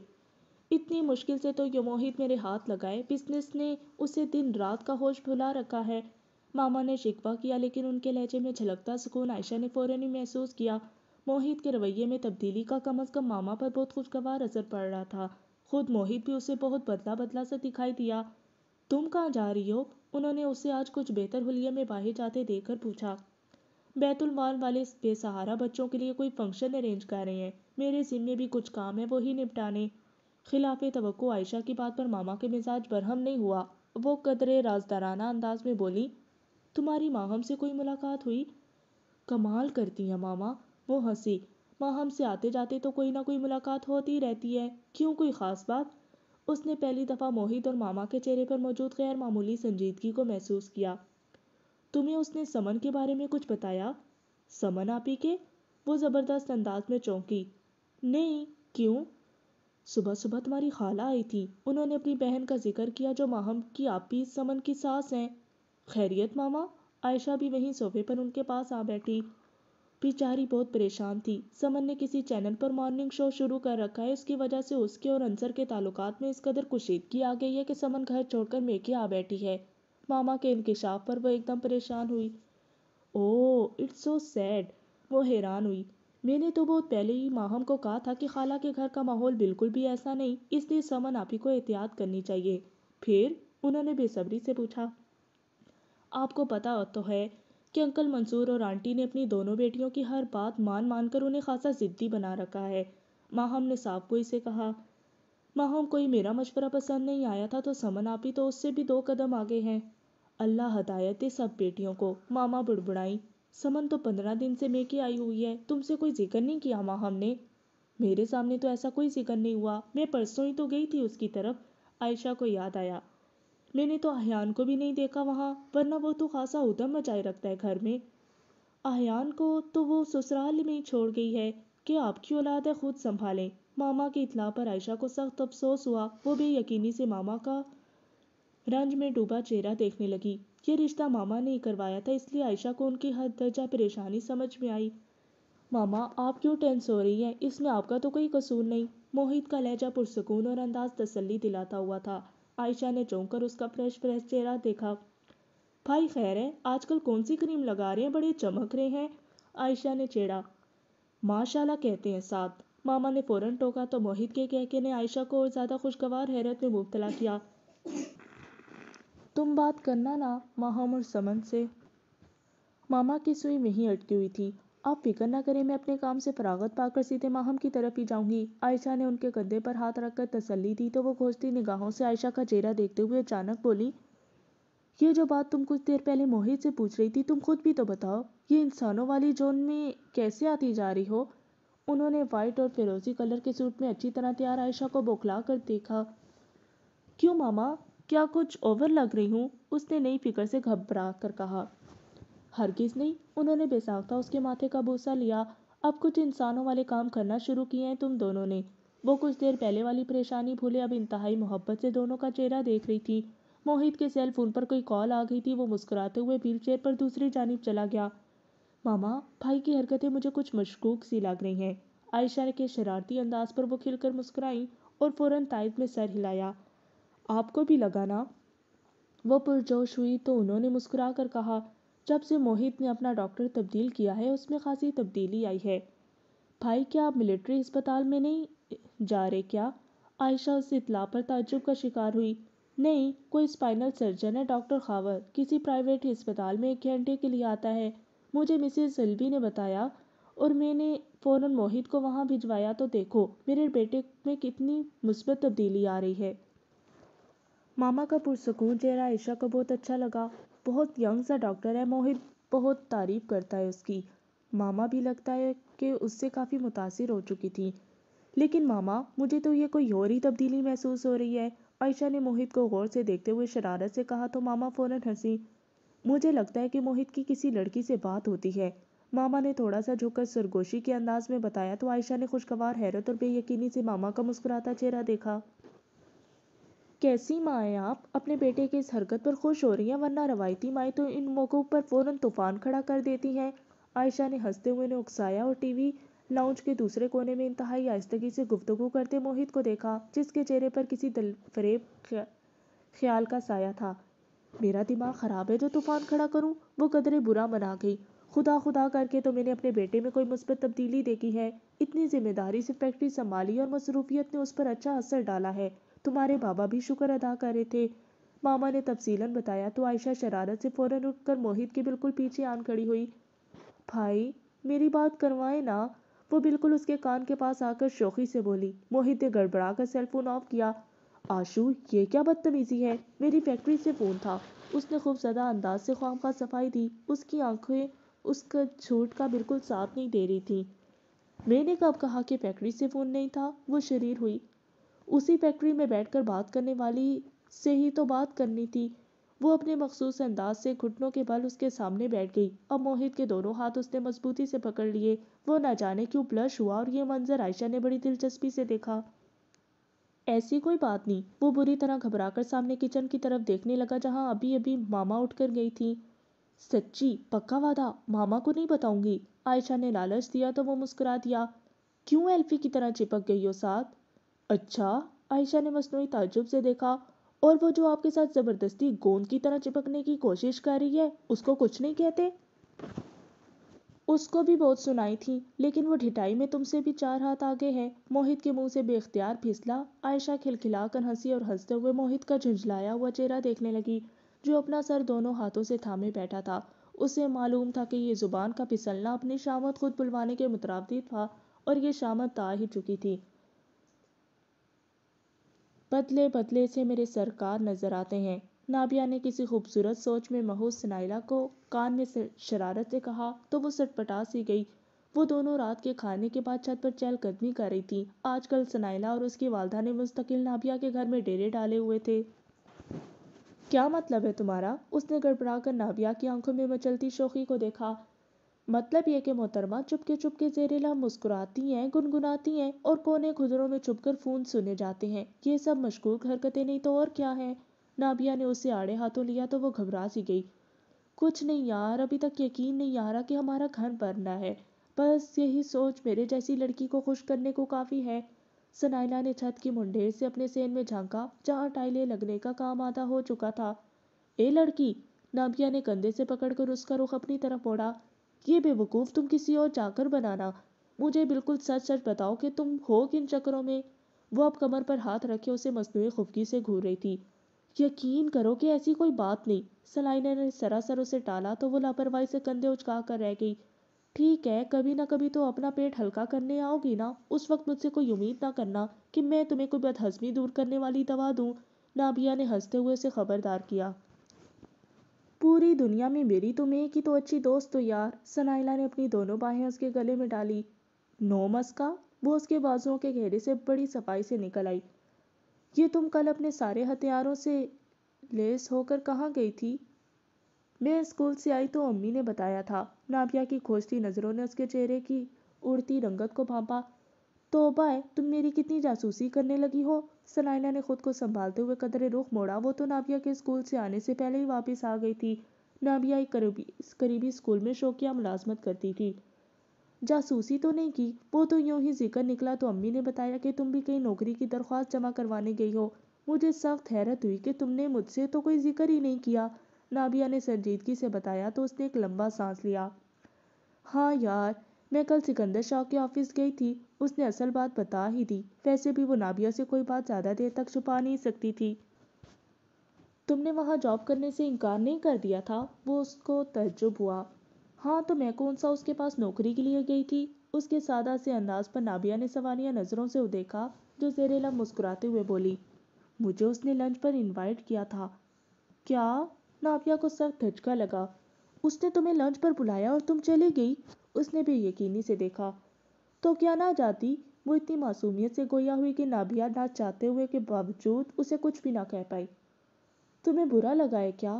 इतनी मुश्किल से तो यो मोहित मेरे हाथ लगाए बिजनेस ने उसे दिन रात का होश भुला रखा है मामा ने शिकवा किया लेकिन उनके लहजे में झलकता सुकून आयशा ने फ़ौरन ही महसूस किया मोहित के रवैये में तब्दीली का कम अज़ कम मामा पर बहुत खुशगवार असर पड़ रहा था खुद मोहित भी उसे बहुत बदला बदला सा दिखाई दिया तुम कहाँ जा रही हो उन्होंने उसे आज कुछ बेहतर हुलिया में बाहर जाते देखकर पूछा बैतुल माल वाले बेसहारा बच्चों के लिए कोई फंक्शन अरेंज कर रहे हैं मेरे जिम्मे भी कुछ काम है वही निपटाने खिलाफ तो आयशा की बात पर मामा के मिजाज बरहम नहीं हुआ वो कदरे राजदाराना अंदाज में बोली तुम्हारी माँ हमसे कोई मुलाकात हुई कमाल करती हैं मामा वो हंसी माँ हमसे आते जाते तो कोई ना कोई मुलाकात होती रहती है क्यों कोई ख़ास बात उसने पहली दफ़ा मोहित और मामा के चेहरे पर मौजूद गैर मामूली संजीदगी को महसूस किया तुम्हें उसने समन के बारे में कुछ बताया समन ही के वो ज़बरदस्त अंदाज में चौंकी नहीं क्यों सुबह सुबह तुम्हारी खाला आई थी उन्होंने अपनी बहन का जिक्र किया जो माहम की आपी समन की सास हैं खैरियत मामा आयशा भी वहीं सोफे पर उनके पास आ बैठी बेचारी बहुत परेशान थी समन ने किसी चैनल पर मॉर्निंग शो शुरू कर रखा है इसकी वजह से उसके और अंसर के ताल्लुकात में इस कदर कुशीदगी आ गई है कि समन घर छोड़कर मेके आ बैठी है मामा के इंकशाफ पर वह एकदम परेशान हुई ओ इट्स सो सैड वो हैरान हुई मैंने तो बहुत पहले ही माहम को कहा था कि खाला के घर का माहौल बिल्कुल भी ऐसा नहीं इसलिए समन आप ही को एहतियात करनी चाहिए फिर उन्होंने बेसब्री से पूछा आपको पता तो है कि अंकल मंसूर और आंटी ने अपनी दोनों बेटियों की हर बात मान मान कर उन्हें खासा ज़िद्दी बना रखा है माहम ने साफ कोई से कहा माहम कोई मेरा मशवरा पसंद नहीं आया था तो समन आप ही तो उससे भी दो कदम आगे हैं अल्लाह हदायत है सब बेटियों को मामा बुड़बुड़ाई समन तो पंद्रह दिन से मेके आई हुई है तुमसे कोई जिक्र नहीं किया माहम ने मेरे सामने तो ऐसा कोई जिक्र नहीं हुआ मैं परसों ही तो गई थी उसकी तरफ आयशा को याद आया मैंने तो अहयान को भी नहीं देखा वहाँ वरना वो तो खासा उदम मचाए रखता है घर में अहयान को तो वो ससुराल में छोड़ गई है कि आपकी औलाद है खुद संभालें मामा की इतला पर आयशा को सख्त अफसोस हुआ वो यकीनी से मामा का रंज में डूबा चेहरा देखने लगी ये रिश्ता मामा ने करवाया था इसलिए आयशा को उनकी हद दर्जा परेशानी समझ में आई मामा आप क्यों टेंस हो रही हैं इसमें आपका तो कोई कसूर नहीं मोहित का लहजा पुरसकून और अंदाज तसल्ली दिलाता हुआ था आयशा ने चौंककर उसका फ्रेश फ्रेश चेहरा देखा भाई खैर है आजकल कौन सी क्रीम लगा रहे हैं बड़े चमक रहे हैं आयशा ने चेड़ा माशाला कहते हैं साथ मामा ने फ़ौरन टोका तो मोहित के कहके ने आयशा को और ज़्यादा खुशगवार हैरत में मुबतला किया तुम बात करना ना माहम और समन से मामा की सुई में ही अटकी हुई थी आप फिक्र ना करें मैं अपने काम से फरागत पाकर सीधे माहम की तरफ ही जाऊंगी आयशा ने उनके कंधे पर हाथ रखकर तसल्ली दी तो वो घोषती निगाहों से आयशा का चेहरा देखते हुए अचानक बोली ये जो बात तुम कुछ देर पहले मोहित से पूछ रही थी तुम खुद भी तो बताओ ये इंसानों वाली जोन में कैसे आती जा रही हो उन्होंने वाइट और फिरोजी कलर के सूट में अच्छी तरह तैयार आयशा को बौखला कर देखा क्यों मामा क्या कुछ ओवर लग रही हूँ उसने नई फिक्र से घबरा कर कहा हरगिज़ नहीं उन्होंने बेसाख्ता उसके माथे का बोसा लिया अब कुछ इंसानों वाले काम करना शुरू किए हैं तुम दोनों ने वो कुछ देर पहले वाली परेशानी भूले अब इंतहाई मोहब्बत से दोनों का चेहरा देख रही थी मोहित के सेल फोन पर कोई कॉल आ गई थी वो मुस्कुराते हुए व्हील चेयर पर दूसरी जानब चला गया मामा भाई की हरकतें मुझे कुछ मशकूक सी लग रही हैं आयशा के शरारती अंदाज पर वो खिलकर मुस्कुराई और फौरन तायद में सर हिलाया आपको भी लगा ना वो पुरजोश हुई तो उन्होंने मुस्कुरा कर कहा जब से मोहित ने अपना डॉक्टर तब्दील किया है उसमें खासी तब्दीली आई है भाई क्या आप मिलिट्री अस्पताल में नहीं जा रहे क्या आयशा उस इतला पर ताजुब का शिकार हुई नहीं कोई स्पाइनल सर्जन है डॉक्टर खावर किसी प्राइवेट अस्पताल में एक घंटे के लिए आता है मुझे मिसेस सिल्वी ने बताया और मैंने फ़ौरन मोहित को वहाँ भिजवाया तो देखो मेरे बेटे में कितनी मुस्बत तब्दीली आ रही है मामा का पुरसकून चेहरा आयशा को बहुत अच्छा लगा बहुत यंग सा डॉक्टर है मोहित बहुत तारीफ़ करता है उसकी मामा भी लगता है कि उससे काफ़ी मुतासर हो चुकी थी लेकिन मामा मुझे तो ये कोई और ही तब्दीली महसूस हो रही है आयशा ने मोहित को गौर से देखते हुए शरारत से कहा तो मामा फ़ौरन हंसी मुझे लगता है कि मोहित की किसी लड़की से बात होती है मामा ने थोड़ा सा झुककर सरगोशी के अंदाज में बताया तो आयशा ने खुशगवार हैरत और बेयकीनी से मामा का मुस्कुराता चेहरा देखा कैसी माँ हैं आप अपने बेटे के इस हरकत पर खुश हो रही हैं वरना रवायती माएँ तो इन मौक़ों पर फ़ौरन तूफ़ान खड़ा कर देती हैं आयशा ने हंसते हुए उन्हें उकसाया और टीवी लाउंज के दूसरे कोने में इंतहाई आहिस्तगी से गुफ्तु करते मोहित को देखा जिसके चेहरे पर किसी दिलफरेब ख्याल का साया था मेरा दिमाग ख़राब है जो तूफ़ान खड़ा करूं वो कदरे बुरा मना गई खुदा खुदा करके तो मैंने अपने बेटे में कोई मुस्बत तब्दीली देखी है इतनी जिम्मेदारी से फैक्ट्री संभाली और मसरूफियत ने उस पर अच्छा असर डाला है तुम्हारे बाबा भी शुक्र अदा कर रहे थे मामा ने तफसीलन बताया तो आयशा शरारत से फ़ौरन उठकर मोहित के बिल्कुल पीछे आन खड़ी हुई भाई मेरी बात करवाए ना वो बिल्कुल उसके कान के पास आकर शौकी से बोली मोहित ने गड़बड़ा कर सेलफोन ऑफ किया आशू ये क्या बदतमीजी है मेरी फैक्ट्री से फ़ोन था उसने खूब ज़्यादा अंदाज से ख्वाम का सफाई दी उसकी आंखें उसका झूठ का बिल्कुल साथ नहीं दे रही थी मैंने कब कहा कि फैक्ट्री से फ़ोन नहीं था वो शरीर हुई उसी फैक्ट्री में बैठकर बात करने वाली से ही तो बात करनी थी वो अपने मखसूस अंदाज से घुटनों के बल उसके सामने बैठ गई अब मोहित के दोनों हाथ उसने मजबूती से पकड़ लिए वो ना जाने क्यों ब्लश हुआ और ये मंजर आयशा ने बड़ी दिलचस्पी से देखा ऐसी कोई बात नहीं वो बुरी तरह घबराकर सामने किचन की तरफ देखने लगा जहाँ अभी अभी मामा उठकर गई थी सच्ची पक्का वादा मामा को नहीं बताऊंगी आयशा ने लालच दिया तो वो मुस्कुरा दिया क्यों एल्फी की तरह चिपक गई हो साथ अच्छा आयशा ने मसनू ताजुब से देखा और वो जो आपके साथ ज़बरदस्ती गोंद की तरह चिपकने की कोशिश कर रही है उसको कुछ नहीं कहते उसको भी बहुत सुनाई थी लेकिन वो ढिटाई में तुमसे भी चार हाथ आगे है मोहित के मुंह से बेख्तियार फिसला आयशा खिलखिलाकर हंसी और हंसते हुए मोहित का झुंझलाया हुआ चेहरा देखने लगी जो अपना सर दोनों हाथों से थामे बैठा था उसे मालूम था कि ये ज़ुबान का फिसलना अपनी शामत खुद बुलवाने के मुतरद था और ये शामत आ ही चुकी थी पतले पतले से मेरे सरकार नजर आते हैं नाबिया ने किसी खूबसूरत सोच में महूस सनाइला को कान में शरारत से कहा तो वो सटपटा सी गई वो दोनों रात के खाने के बाद छत पर चहलकदमी कर रही थी आजकल सनाइला और उसकी वालदा ने मुस्तकिल नाबिया के घर में डेरे डाले हुए थे क्या मतलब है तुम्हारा उसने गड़बड़ा कर नाभिया की आंखों में मचलती शोखी को देखा मतलब ये कि मोहतरमा चुपके चुपके जेरेला मुस्कुराती हैं गुनगुनाती हैं और कोने खुदरों में छुपकर फून सुने जाते हैं ये सब मशकूक हरकतें नहीं तो और क्या है नाबिया ने उसे आड़े हाथों लिया तो वो घबरा सी गई कुछ नहीं यार अभी तक यकीन नहीं आ रहा कि हमारा घर बनना है बस यही सोच मेरे जैसी लड़की को खुश करने को काफ़ी है सनाइला ने छत की मुंडेर से अपने सेन में झांका जहाँ टाइलें लगने का काम आधा हो चुका था ए लड़की नाबिया ने कंधे से पकड़कर उसका रुख अपनी तरफ ओढ़ा ये बेवकूफ़ तुम किसी और चाकर बनाना मुझे बिल्कुल सच सच बताओ कि तुम हो किन चक्करों में वो अब कमर पर हाथ रखे उसे मसनू खुबकी से घूर रही थी यकीन करो कि ऐसी कोई बात नहीं सलाइना ने सरासर उसे टाला तो वो लापरवाही से कंधे उचका कर रह गई ठीक है कभी ना कभी तो अपना पेट हल्का करने आओगी ना उस वक्त मुझसे कोई उम्मीद ना करना कि मैं तुम्हें कोई बदहजमी दूर करने वाली दवा दूँ नाबिया ने हंसते हुए उसे खबरदार किया पूरी दुनिया में मेरी तुम एक ही तो अच्छी दोस्त हो यार सनाइला ने अपनी दोनों बाहें उसके गले में डाली नो मस्का वो उसके बाजुओं के घेरे से बड़ी सफाई से निकल आई ये तुम कल अपने सारे हथियारों से लेस होकर कहाँ गई थी मैं स्कूल से आई तो अम्मी ने बताया था नाभिया की खोजती नज़रों ने उसके चेहरे की उड़ती रंगत को भांपा तो तोबाए तुम मेरी कितनी जासूसी करने लगी हो सनाइना ने खुद को संभालते हुए कदरे रुख मोड़ा वो तो नाबिया के स्कूल से आने से पहले ही वापस आ गई थी नाबिया एक करीबी करीबी स्कूल में शौकिया मुलाजमत करती थी जासूसी तो नहीं की वो तो यूं ही जिक्र निकला तो अम्मी ने बताया कि तुम भी कहीं नौकरी की दरख्वास्त जमा करवाने गई हो मुझे सख्त हैरत हुई कि तुमने मुझसे तो कोई जिक्र ही नहीं किया नाबिया ने संजीदगी से बताया तो उसने एक लंबा सांस लिया हाँ यार मैं कल सिकंदर शाह के ऑफिस गई थी उसने असल बात बता ही दी वैसे भी वो नाबिया से कोई बात ज़्यादा देर तक छुपा नहीं सकती थी तुमने वहाँ जॉब करने से इनकार नहीं कर दिया था वो उसको तजुब हुआ हाँ तो मैं कौन सा उसके पास नौकरी के लिए गई थी उसके सादा से अंदाज पर नाबिया ने सवालिया नज़रों से देखा जो जेरेला मुस्कुराते हुए बोली मुझे उसने लंच पर इनवाइट किया था क्या नाबिया को सख्त धचका लगा उसने तुम्हें लंच पर बुलाया और तुम चली गई उसने भी यकीनी से देखा तो क्या ना जाती वो इतनी मासूमियत से गोया हुई कि नाभिया ना चाहते हुए के बावजूद उसे कुछ भी ना कह पाई तुम्हें बुरा लगा है क्या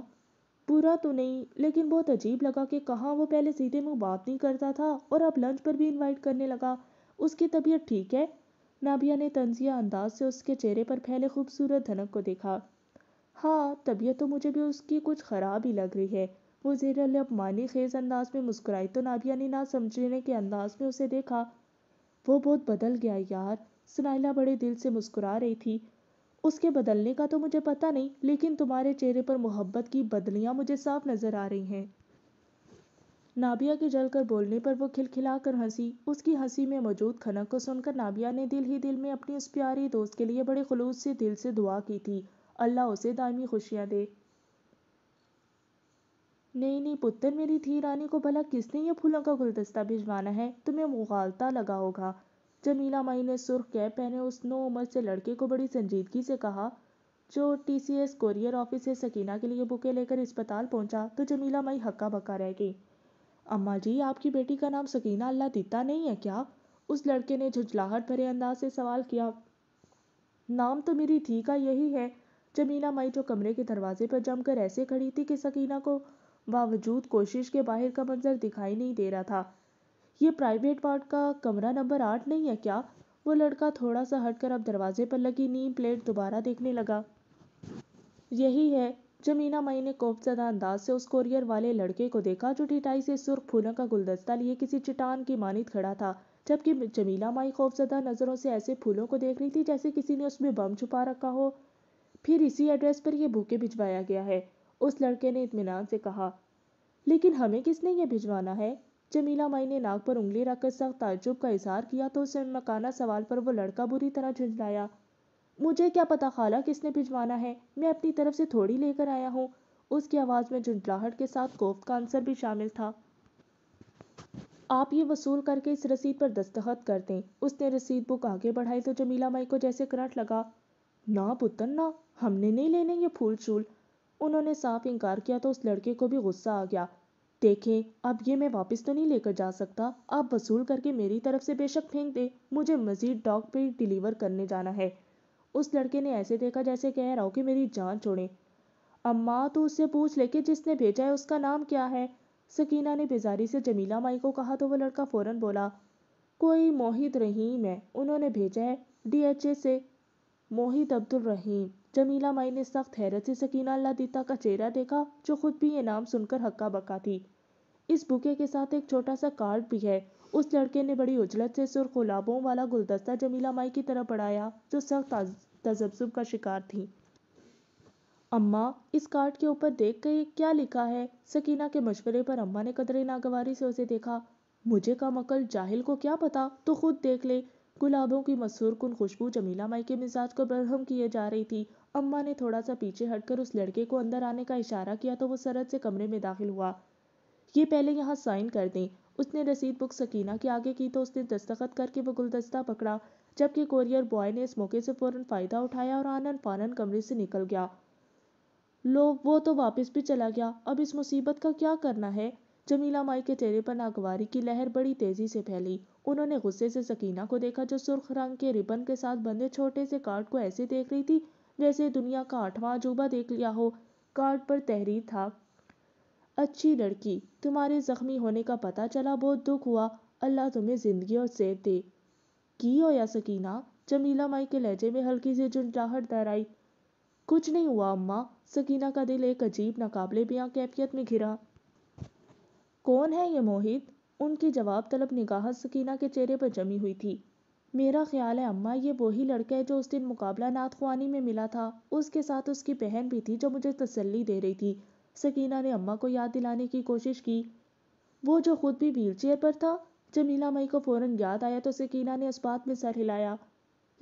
बुरा तो नहीं लेकिन बहुत अजीब लगा कि कहाँ वो पहले सीधे मुंह बात नहीं करता था और अब लंच पर भी इनवाइट करने लगा उसकी तबीयत ठीक है नाभिया ने तंजिया अंदाज से उसके चेहरे पर फैले खूबसूरत धनक को देखा हाँ तबीयत तो मुझे भी उसकी कुछ ख़राब ही लग रही है वो जेरल मानी खेज अंदाज में मुस्कुराई तो नाभिया ने ना समझने के अंदाज में उसे देखा वो बहुत बदल गया यार सुनाइला बड़े दिल से मुस्कुरा रही थी उसके बदलने का तो मुझे पता नहीं लेकिन तुम्हारे चेहरे पर मोहब्बत की बदलियाँ मुझे साफ नजर आ रही हैं नाबिया के जलकर बोलने पर वो खिलखिलाकर हंसी उसकी हंसी में मौजूद खनक को सुनकर नाबिया ने दिल ही दिल में अपनी उस प्यारी दोस्त के लिए बड़े खलूस से दिल से दुआ की थी अल्लाह उसे दायमी खुशियाँ दे नहीं नहीं पुत्र मेरी थी रानी को भला किसने ये फूलों का गुलदस्ता भिजवाना है तुम्हें मुगालता लगा होगा जमीला माई ने सुर्ख कैप पहने उस नो उम्र से लड़के को बड़ी संजीदगी से कहा जो एस कोरियर ऑफिस से सकीना के लिए बुके लेकर अस्पताल पहुंचा तो जमीला माई हक्का बक्का रह गई अम्मा जी आपकी बेटी का नाम सकीना अल्लाह दीता नहीं है क्या उस लड़के ने झुझलाहट भरे अंदाज से सवाल किया नाम तो मेरी थी का यही है जमीला माई जो कमरे के दरवाजे पर जमकर ऐसे खड़ी थी कि सकीना को बावजूद कोशिश के बाहर का मंजर दिखाई नहीं दे रहा था ये प्राइवेट वार्ड का कमरा नंबर आठ नहीं है क्या वो लड़का थोड़ा सा हटकर अब दरवाजे पर लगी नीम प्लेट दोबारा देखने लगा यही है जमीना मई ने कोपजदा अंदाज से उस कोरियर वाले लड़के को देखा जो टिटाई से सुर्ख फूलों का गुलदस्ता लिए किसी चिटान की मानित खड़ा था जबकि जमीला माई खौफजदा नज़रों से ऐसे फूलों को देख रही थी जैसे किसी ने उसमें बम छुपा रखा हो फिर इसी एड्रेस पर यह भूखे भिजवाया गया है उस लड़के ने इतमान से कहा लेकिन हमें किसने यह भिजवाना है जमीला माई ने नाक पर उंगली रखकर सख्त ताजुब का इजहार किया तो उसे मकाना सवाल पर वो लड़का बुरी तरह झुंझलाया मुझे क्या पता खाला किसने भिजवाना है मैं अपनी तरफ से थोड़ी लेकर आया हूँ उसकी आवाज़ में झुंझलाहट के साथ कोफ का आंसर भी शामिल था आप ये वसूल करके इस रसीद पर दस्तखत कर दें उसने रसीद बुक आगे बढ़ाई तो जमीला माई को जैसे करंट लगा ना पुतन ना हमने नहीं लेने ये फूल चूल उन्होंने साफ इनकार किया तो उस लड़के को भी गुस्सा आ गया देखें अब ये मैं वापस तो नहीं लेकर जा सकता आप वसूल करके मेरी तरफ से बेशक फेंक दे मुझे मज़ीद डॉग पे डिलीवर करने जाना है उस लड़के ने ऐसे देखा जैसे कह रहा हो कि मेरी जान छोड़े अम्मा तो उससे पूछ लेके जिसने भेजा है उसका नाम क्या है सकीना ने बेजारी से जमीला माई को कहा तो वो लड़का फ़ौरन बोला कोई मोहित रहीम है उन्होंने भेजा है डी से मोहित अब्दुल रहीम जमीला माई ने सख्त हैरत से सकीना लादीता का चेहरा देखा जो खुद भी ये नाम सुनकर हक्का बक्का थी इस बुके के साथ एक छोटा सा कार्ड भी है उस लड़के ने बड़ी उजलत से सुर गुलाबों वाला गुलदस्ता जमीला माई की तरफ बढ़ाया जो सख्त तजस्ब का शिकार थी अम्मा इस कार्ड के ऊपर देख के क्या लिखा है सकीना के मशवरे पर अम्मा ने कदरे नागवारी से उसे देखा मुझे का मकल जाहिल को क्या पता तो खुद देख ले गुलाबों की कुन खुशबू जमीला माई के मिजाज को बरहम किए जा रही थी अम्मा ने थोड़ा सा पीछे हटकर उस लड़के को अंदर आने का इशारा किया तो वो सरहद से कमरे में दाखिल हुआ ये पहले यहाँ साइन कर दें उसने रसीद बुक सकीना के आगे की तो उसने दस्तखत करके वो गुलदस्ता पकड़ा जबकि कोरियर बॉय ने इस मौके से फ़ौरन फ़ायदा उठाया और आनन फानन कमरे से निकल गया लो वो तो वापस भी चला गया अब इस मुसीबत का क्या करना है जमीला माई के चेहरे पर नागवारी की लहर बड़ी तेजी से फैली उन्होंने गुस्से से सकीना को देखा जो सुर्ख रंग के रिबन के साथ बंधे छोटे से कार्ड को ऐसे देख रही थी जैसे दुनिया का आठवां अजूबा देख लिया हो कार्ड पर तहरीर था अच्छी लड़की तुम्हारे जख्मी होने का पता चला बहुत दुख हुआ अल्लाह तुम्हें जिंदगी और सेहत दे की हो या सकीना जमीला माई के लहजे में हल्की सी झुंझाहट दर आई कुछ नहीं हुआ अम्मा सकीना का दिल एक अजीब नाकाबले बिया कैफियत में घिरा कौन है ये मोहित उनकी जवाब तलब निगाह सकीना के चेहरे पर जमी हुई थी मेरा ख्याल है अम्मा ये वही लड़का है जो उस दिन मुकाबला नाथ खुआनी में मिला था उसके साथ उसकी बहन भी थी जो मुझे तसल्ली दे रही थी सकीना ने अम्मा को याद दिलाने की कोशिश की वो जो खुद भी व्हील चेयर पर था जमीला मई को फौरन याद आया तो सकीना ने उस बात में सर हिलाया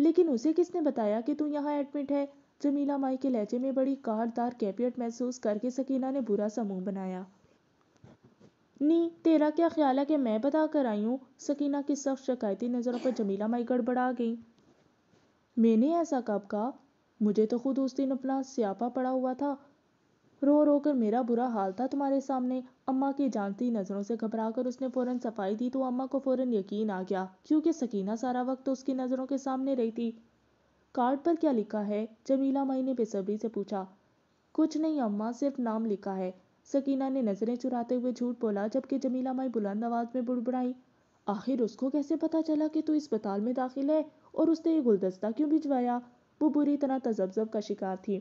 लेकिन उसे किसने बताया कि तू यहाँ एडमिट है जमीला माई के लहजे में बड़ी कारदार कैफियत महसूस करके सकीना ने बुरा सा मुंह बनाया नी तेरा क्या ख्याल है कि मैं बता कर आई हूँ सकीना की सख्त शिकायती नज़रों पर जमीला माई गड़बड़ा गई मैंने ऐसा कब कहा मुझे तो खुद उस दिन अपना स्यापा पड़ा हुआ था रो रो कर मेरा बुरा हाल था तुम्हारे सामने अम्मा की जानती नज़रों से घबरा कर उसने फ़ौरन सफाई दी तो अम्मा को फ़ौरन यकीन आ गया क्योंकि सकीना सारा वक्त उसकी नज़रों के सामने रही थी कार्ड पर क्या लिखा है जमीला माई ने बेसब्री से पूछा कुछ नहीं अम्मा सिर्फ नाम लिखा है सकीना ने नज़रें चुराते हुए झूठ बोला जबकि जमीला माई बुलंद आवाज़ में बुड़बुड़ाई आखिर उसको कैसे पता चला कि तू तो अस्पताल में दाखिल है और उसने ये गुलदस्ता क्यों भिजवाया वो बुरी तरह तजब्जब का शिकार थी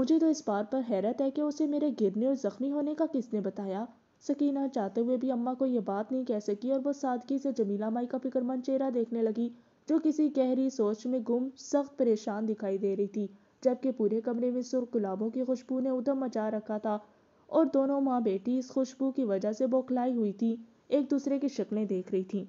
मुझे तो इस बात पर हैरत है कि उसे मेरे गिरने और ज़ख्मी होने का किसने बताया सकीना चाहते हुए भी अम्मा को यह बात नहीं कह सकी और वो सादगी से जमीला माई का फिक्रमंद चेहरा देखने लगी जो किसी गहरी सोच में गुम सख्त परेशान दिखाई दे रही थी जबकि पूरे कमरे में सुर गुलाबों की खुशबू ने उधम मचा रखा था और दोनों माँ बेटी इस खुशबू की वजह से बौखलाई हुई थी एक दूसरे की शक्लें देख रही थी